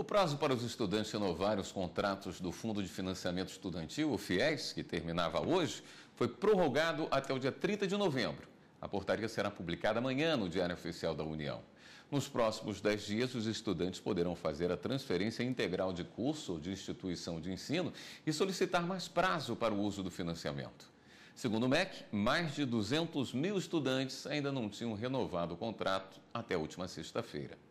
O prazo para os estudantes renovarem os contratos do Fundo de Financiamento Estudantil, o FIES, que terminava hoje, foi prorrogado até o dia 30 de novembro. A portaria será publicada amanhã no Diário Oficial da União. Nos próximos 10 dias, os estudantes poderão fazer a transferência integral de curso ou de instituição de ensino e solicitar mais prazo para o uso do financiamento. Segundo o MEC, mais de 200 mil estudantes ainda não tinham renovado o contrato até a última sexta-feira.